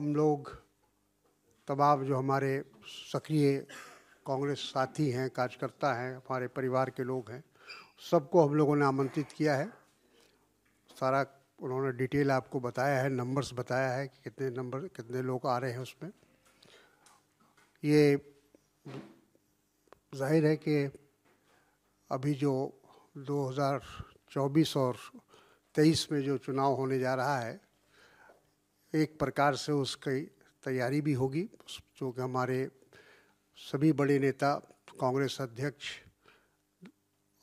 हम लोग तमाम जो हमारे सक्रिय कांग्रेस साथी हैं कार्यकर्ता हैं हमारे परिवार के लोग हैं सबको हम लोगों ने आमंत्रित किया है सारा उन्होंने डिटेल आपको बताया है नंबर्स बताया है कि कितने नंबर कितने लोग आ रहे हैं उसमें ये जाहिर है कि अभी जो 2024 और 23 में जो चुनाव होने जा रहा है एक प्रकार से उसकी तैयारी भी होगी जो कि हमारे सभी बड़े नेता कांग्रेस अध्यक्ष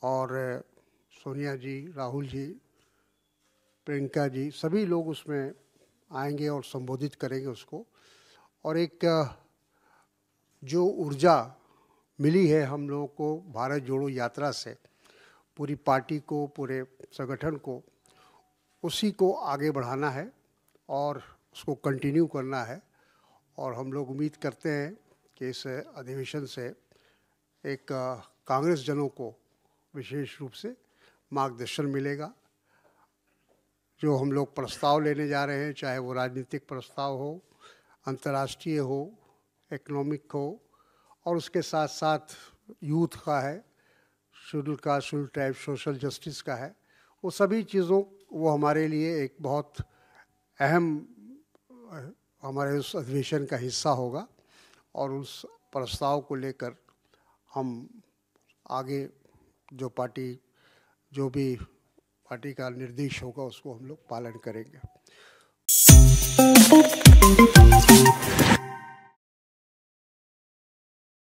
और सोनिया जी राहुल जी प्रियंका जी सभी लोग उसमें आएंगे और संबोधित करेंगे उसको और एक जो ऊर्जा मिली है हम लोगों को भारत जोड़ो यात्रा से पूरी पार्टी को पूरे संगठन को उसी को आगे बढ़ाना है और उसको कंटिन्यू करना है और हम लोग उम्मीद करते हैं कि इस अधिवेशन से एक कांग्रेस जनों को विशेष रूप से मार्गदर्शन मिलेगा जो हम लोग प्रस्ताव लेने जा रहे हैं चाहे वो राजनीतिक प्रस्ताव हो अंतर्राष्ट्रीय हो इकोनॉमिक हो और उसके साथ साथ यूथ का है शेड्यूल का शुल्क टाइप सोशल जस्टिस का है वो सभी चीज़ों वो हमारे लिए एक बहुत अहम हमारे उस अधिवेशन का हिस्सा होगा और उस प्रस्ताव को लेकर हम आगे जो पार्टी जो भी पार्टी का निर्देश होगा उसको हम लोग पालन करेंगे